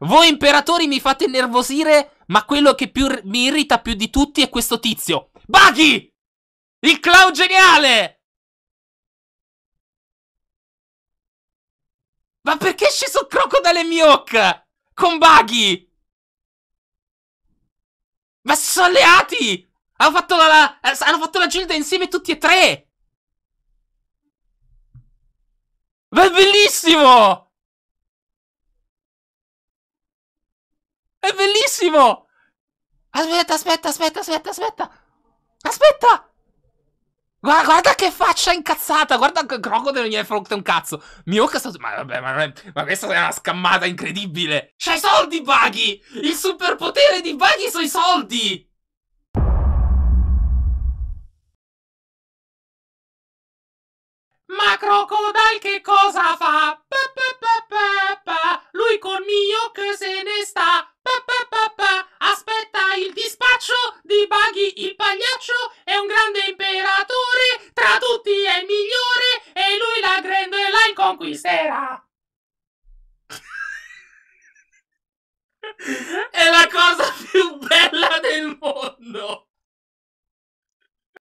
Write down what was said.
Voi imperatori mi fate nervosire, ma quello che più mi irrita più di tutti è questo tizio. Buggy! Il clown geniale! Ma perché è sceso Crocodile Mioc? Con Buggy! Ma si sono alleati! Hanno fatto la, la, hanno fatto la gilda insieme tutti e tre! Ma è bellissimo! È bellissimo! Aspetta, aspetta, aspetta, aspetta, aspetta! Aspetta! Guarda, guarda che faccia incazzata! Guarda che Crocodile non gli è fronte un cazzo! Mioca sta... Ma vabbè, ma, è... ma questa è una scammata incredibile! C'hai soldi, Buggy! Il superpotere di Buggy sono i soldi! Ma Crocodile che cosa fa? Pagliaccio è un grande imperatore, tra tutti è il migliore e lui la Grand la conquisterà. è la cosa più bella del mondo.